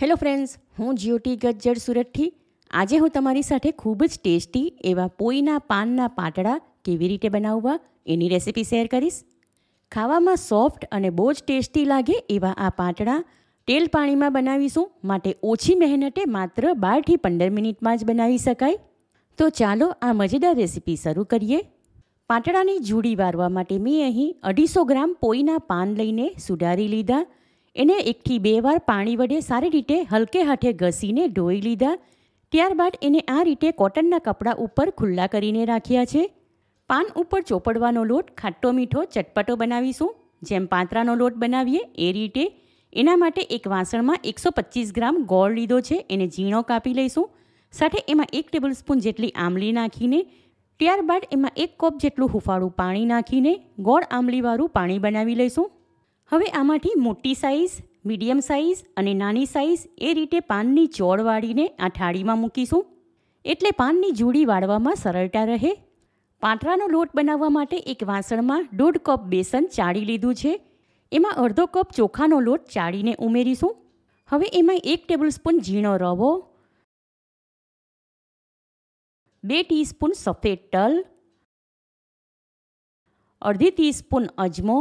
hello friends હું જ્યોતિ ગજ્જર સુરતથી આજે હું તમારી સાથે ખૂબ જ ટેસ્ટી એવા પોઈના પાનના પાટડા કેવી રીતે બનાવવા એની રેસીપી શેર કરીશ ખાવામાં સોફ્ટ અને બહુ જ ટેસ્ટી લાગે એવા આ પાટડા તેલ પાણીમાં બનાવીશું માટે ઓછી મહેનતે માત્ર બારથી પંદર મિનિટમાં જ બનાવી શકાય તો ચાલો આ મજેદાર રેસીપી શરૂ કરીએ પાટડાની જુડી વારવા માટે મેં અહીં અઢીસો ગ્રામ પોઈના પાન લઈને સુધારી લીધા એને એકથી બે વાર પાણી વડે સારી રીતે હલકે હાથે ઘસીને ધોઈ લીધા ત્યારબાદ એને આ રીતે કોટનના કપડાં ઉપર ખુલ્લા કરીને રાખ્યા છે પાન ઉપર ચોપડવાનો લોટ ખાટો મીઠો ચટપટો બનાવીશું જેમ પાંતરાનો લોટ બનાવીએ એ રીતે એના માટે એક વાસણમાં એકસો પચીસ ગ્રામ ગોળ લીધો છે એને ઝીણો કાપી લઈશું સાથે એમાં એક ટેબલસ્પૂન જેટલી આમલી નાખીને ત્યારબાદ એમાં એક કપ જેટલું હુફાળું પાણી નાખીને ગોળ આમલીવાળું પાણી બનાવી લઈશું હવે આમાંથી મોટી સાઇઝ મીડિયમ સાઇઝ અને નાની સાઇઝ એ રીતે પાનની ચોળ વાળીને આ થાળીમાં મૂકીશું એટલે પાનની જોડી વાળવામાં સરળતા રહે પાંતરાનો લોટ બનાવવા માટે એક વાસણમાં દોઢ કપ બેસન ચાળી લીધું છે એમાં અડધો કપ ચોખાનો લોટ ચાળીને ઉમેરીશું હવે એમાં એક ટેબલસ્પૂન ઝીણો રવો બે ટીસ્પૂન સફેદ તલ અડધી ટીસ્પૂન અજમો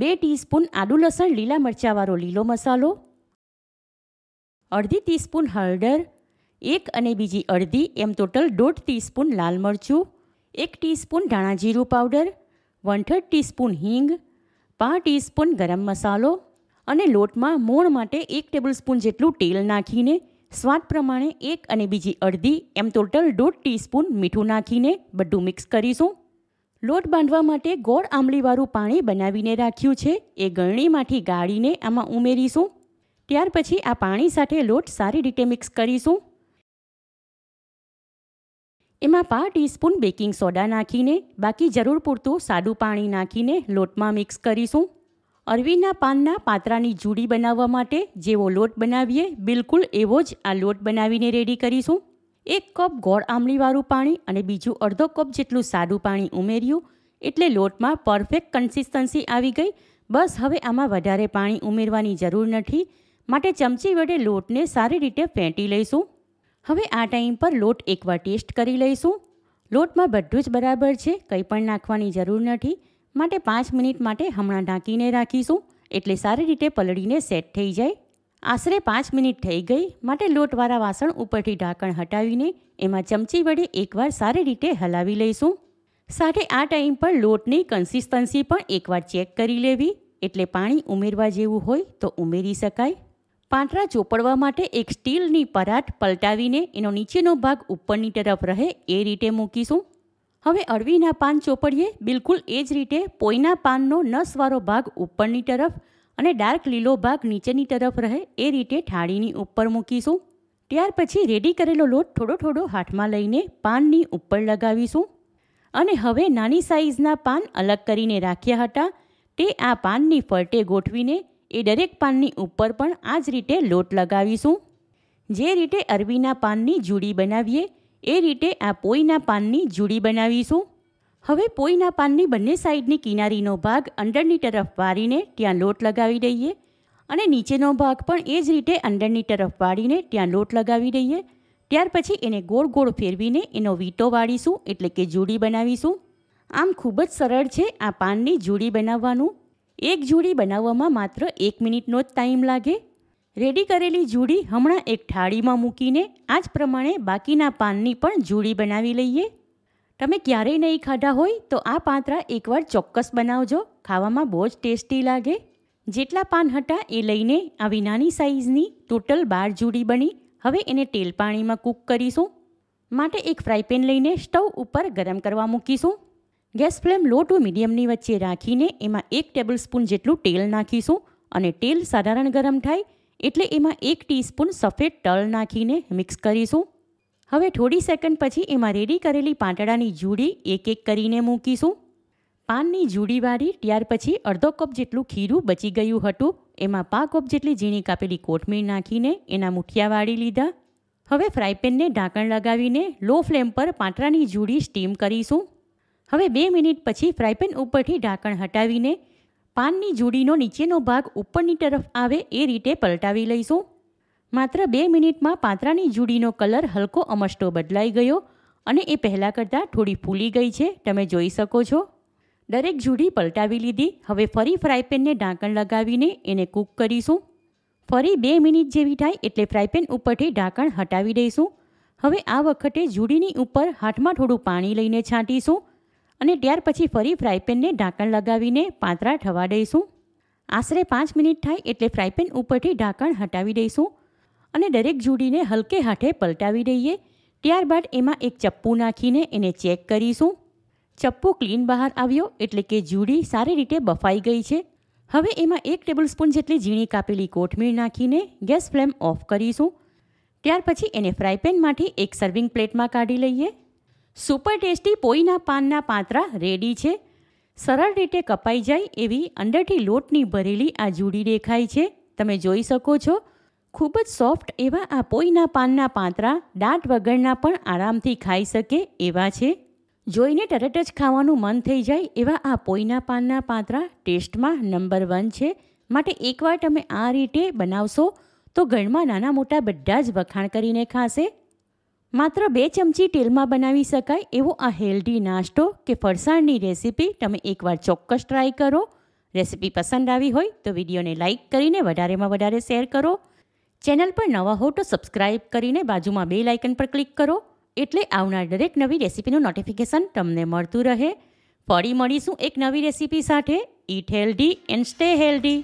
બે ટીસ્પૂન આદુ લસણ લીલા મરચાંવાળો લીલો મસાલો અડધી ટીસ્પૂન હળદર એક અને બીજી અડધી એમ ટોટલ દોઢ ટીસ્પૂન લાલ મરચું એક ટીસ્પૂન ધાણા જીરું પાવડર વન થર્ડ ટીસ્પૂન હિંગ પાંચ ટીસ્પૂન ગરમ મસાલો અને લોટમાં મોણ માટે એક ટેબલસ્પૂન જેટલું તેલ નાખીને સ્વાદ પ્રમાણે એક અને બીજી અડધી એમ ટોટલ દોઢ ટીસ્પૂન મીઠું નાખીને બધું મિક્સ કરીશું લોટ બાંધવા માટે ગોળ આંબલીવાળું પાણી બનાવીને રાખ્યું છે એ ગળણીમાંથી ગાળીને આમાં ઉમેરીશું ત્યાર પછી આ પાણી સાથે લોટ સારી રીતે મિક્સ કરીશું એમાં પાંચ ટીસ્પૂન બેકિંગ સોડા નાખીને બાકી જરૂર પૂરતું સાદું પાણી નાખીને લોટમાં મિક્સ કરીશું અરવીના પાનના પાત્રાની જુડી બનાવવા માટે જેવો લોટ બનાવીએ બિલકુલ એવો જ આ લોટ બનાવીને રેડી કરીશું એક કપ ગોળ આમલીવાળું પાણી અને બીજું અડધો કપ જેટલું સાદું પાણી ઉમેર્યું એટલે લોટમાં પરફેક્ટ કન્સિસ્ટન્સી આવી ગઈ બસ હવે આમાં વધારે પાણી ઉમેરવાની જરૂર નથી માટે ચમચી વડે લોટને સારી રીતે ફેંટી લઈશું હવે આ ટાઈમ પર લોટ એકવાર ટેસ્ટ કરી લઈશું લોટમાં બધું જ બરાબર છે કંઈ પણ નાખવાની જરૂર નથી માટે પાંચ મિનિટ માટે હમણાં ઢાંકીને રાખીશું એટલે સારી રીતે પલળીને સેટ થઈ જાય આશરે પાંચ મિનિટ થઈ ગઈ માટે લોટવાળા વાસણ ઉપરથી ઢાંકણ હટાવીને એમાં ચમચી વડે એકવાર સારી રીતે હલાવી લઈશું સાથે આ ટાઈમ પર લોટની કન્સિસ્ટન્સી પણ એકવાર ચેક કરી લેવી એટલે પાણી ઉમેરવા જેવું હોય તો ઉમેરી શકાય પાંતરા ચોપડવા માટે એક સ્ટીલની પરાટ પલટાવીને એનો નીચેનો ભાગ ઉપરની તરફ રહે એ રીતે મૂકીશું હવે અળવીના પાન ચોપડીએ બિલકુલ એ જ રીતે પોઈના પાનનો નસવાળો ભાગ ઉપરની તરફ અને ડાર્ક લીલો ભાગ નીચેની તરફ રહે એ રીતે થાળીની ઉપર મૂકીશું ત્યાર પછી રેડી કરેલો લોટ થોડો થોડો હાથમાં લઈને પાનની ઉપર લગાવીશું અને હવે નાની સાઇઝના પાન અલગ કરીને રાખ્યા હતા તે આ પાનની ફરટે ગોઠવીને એ દરેક પાનની ઉપર પણ આ જ રીતે લોટ લગાવીશું જે રીતે અરવીના પાનની જુડી બનાવીએ એ રીતે આ પોઈના પાનની જુડી બનાવીશું હવે પોઈના પાનની બંને સાઈડની કિનારીનો ભાગ અંડરની તરફ વાળીને ત્યાં લોટ લગાવી દઈએ અને નીચેનો ભાગ પણ એ જ રીતે અંડરની તરફ વાળીને ત્યાં લોટ લગાવી દઈએ ત્યાર પછી એને ગોળ ગોળ ફેરવીને એનો વીંટો વાળીશું એટલે કે જોડી બનાવીશું આમ ખૂબ જ સરળ છે આ પાનની જોડી બનાવવાનું એક જોડી બનાવવામાં માત્ર એક મિનિટનો જ ટાઈમ લાગે રેડી કરેલી જોડી હમણાં એક થાળીમાં મૂકીને આ જ પ્રમાણે બાકીના પાનની પણ જોડી બનાવી લઈએ તમે ક્યારેય નહીં ખાધા હોય તો આ પાંતરા એકવાર ચોક્કસ બનાવજો ખાવામાં બહુ જ ટેસ્ટી લાગે જેટલા પાન હતા એ લઈને આવી નાની સાઇઝની ટોટલ બાર જુડી બની હવે એને તેલ પાણીમાં કૂક કરીશું માટે એક ફ્રાય પેન લઈને સ્ટવ ઉપર ગરમ કરવા મૂકીશું ગેસ ફ્લેમ લો ટુ મીડિયમની વચ્ચે રાખીને એમાં એક ટેબલ સ્પૂન જેટલું તેલ નાખીશું અને તેલ સાધારણ ગરમ થાય એટલે એમાં એક ટીસ્પૂન સફેદ તલ નાખીને મિક્સ કરીશું હવે થોડી સેકન્ડ પછી એમાં રેડી કરેલી પાંદડાની જુડી એક એક કરીને મૂકીશું પાનની જુડી વાળી ત્યાર પછી અડધો કપ જેટલું ખીરું બચી ગયું હતું એમાં પા કપ જેટલી ઝીણી કાપેલી કોથમીર નાખીને એના મુઠિયા વાળી લીધા હવે ફ્રાય ઢાંકણ લગાવીને લો ફ્લેમ પર પાંદડાની જુડી સ્ટીમ કરીશું હવે બે મિનિટ પછી ફ્રાયપેન ઉપરથી ઢાંકણ હટાવીને પાનની જુડીનો નીચેનો ભાગ ઉપરની તરફ આવે એ રીતે પલટાવી લઈશું માત્ર બે મિનિટમાં પાતરાની જુડીનો કલર હલકો અમસ્ટો બદલાઈ ગયો અને એ પહેલાં કરતાં થોડી ફૂલી ગઈ છે તમે જોઈ શકો છો દરેક જુડી પલટાવી લીધી હવે ફરી ફ્રાયપેનને ઢાંકણ લગાવીને એને કૂક કરીશું ફરી બે મિનિટ જેવી થાય એટલે ફ્રાયપેન ઉપરથી ઢાંકણ હટાવી દઈશું હવે આ વખતે જુડીની ઉપર હાથમાં થોડું પાણી લઈને છાંટીશું અને ત્યાર પછી ફરી ફ્રાયપેનને ઢાંકણ લગાવીને પાતરા થવા દઈશું આશરે પાંચ મિનિટ થાય એટલે ફ્રાયપેન ઉપરથી ઢાંકણ હટાવી દઈશું અને દરેક જોડીને હલકે હાથે પલટાવી દઈએ ત્યારબાદ એમાં એક ચપ્પુ નાખીને એને ચેક કરીશું ચપ્પુ ક્લીન બહાર આવ્યો એટલે કે જુડી સારી રીતે બફાઈ ગઈ છે હવે એમાં એક ટેબલસ્પૂન જેટલી ઝીણી કાપેલી કોથમીર નાખીને ગેસ ફ્લેમ ઓફ કરીશું ત્યાર પછી એને ફ્રાયપેનમાંથી એક સર્વિંગ પ્લેટમાં કાઢી લઈએ સુપર ટેસ્ટી પોઈના પાનના પાત્રા રેડી છે સરળ રીતે કપાઈ જાય એવી અંદરથી લોટની ભરેલી આ જુડી દેખાય છે તમે જોઈ શકો છો ખૂબ જ સોફ્ટ એવા આ પોઈના પાનના પાંતરા દાંત વગરના પણ આરામથી ખાઈ શકે એવા છે જોઈને તરત જ ખાવાનું મન થઈ જાય એવા આ પોઈના પાનના પાંતરા ટેસ્ટમાં નંબર વન છે માટે એકવાર તમે આ રીતે બનાવશો તો ઘરમાં નાના મોટા બધા જ વખાણ કરીને ખાશે માત્ર બે ચમચી તેલમાં બનાવી શકાય એવો આ હેલ્ધી નાસ્તો કે ફરસાણની રેસીપી તમે એકવાર ચોક્કસ ટ્રાય કરો રેસીપી પસંદ આવી હોય તો વિડીયોને લાઇક કરીને વધારેમાં વધારે શેર કરો ચેનલ પર નવા હો તો સબસ્ક્રાઇબ કરીને બાજુમાં બે લાઇકન પર ક્લિક કરો એટલે આવનાર દરેક નવી રેસીપીનું નોટિફિકેશન તમને મળતું રહે ફરી મળીશું એક નવી રેસીપી સાથે eat healthy and stay healthy